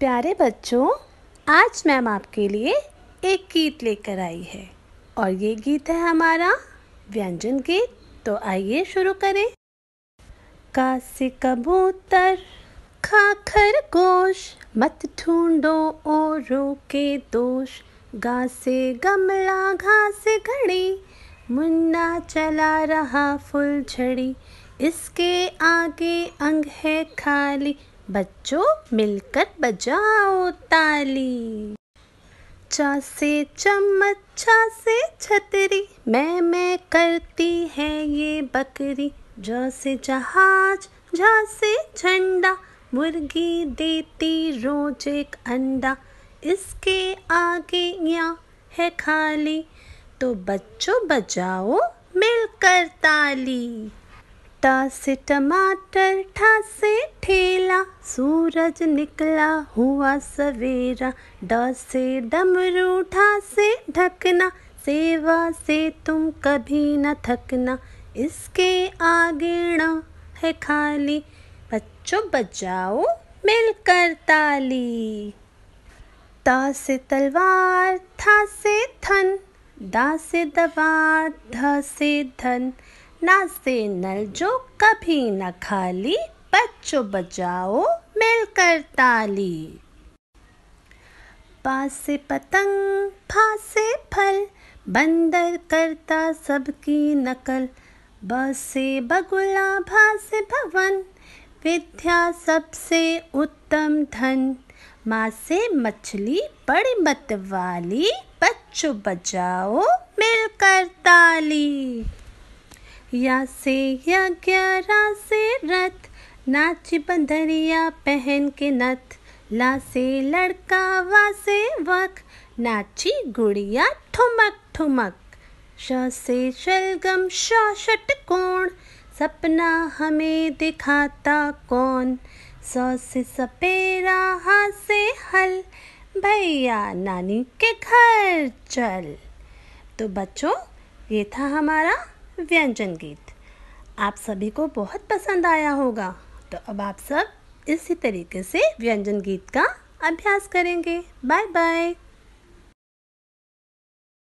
प्यारे बच्चों आज मैम आपके लिए एक गीत लेकर आई है और ये गीत है हमारा व्यंजन गीत तो आइए शुरू करें कासे कबूतर खा खरगोश मत ढूंढो रो के दोष गासे गमला घास घड़ी मुन्ना चला रहा फुल झड़ी इसके आगे अंग है खाली बच्चों मिलकर बजाओ ताली चासे चम्मच छा छतरी मैं मैं करती है ये बकरी जैसे जहाज झासे झंडा मुर्गी देती रोज एक अंडा इसके आगे यहाँ है खाली तो बच्चों बजाओ मिलकर ताली पत्ता से टमाटर ठासे ठेला सूरज निकला हुआ सवेरा डा से डमरू ठासे ढकना सेवा से तुम कभी न थकना इसके आगे न है खाली बच्चों बजाओ मिलकर ताली ता से तलवार था से थन दा से दवा ध से धन से नल जो कभी न खाली बच्चों बजाओ मिलकर ताली पासे पतंग फासे फल बंदर करता सबकी नकल बसे बगुला भासे भवन विद्या सबसे उत्तम धन माँ से मछली बड़ी मत वाली बच्चों बजाओ मिलकर ताली या से यज्ञ से रथ नाच बंधरिया पहन के नथ ला से लड़का वा से वक नाची गुड़िया ठुमक ठुमक श से शलगम शट कोण सपना हमें दिखाता कौन सौ से सपेरा हा से हल भैया नानी के घर चल तो बच्चों ये था हमारा व्यंजन गीत आप सभी को बहुत पसंद आया होगा तो अब आप सब इसी तरीके से व्यंजन गीत का अभ्यास करेंगे बाय बाय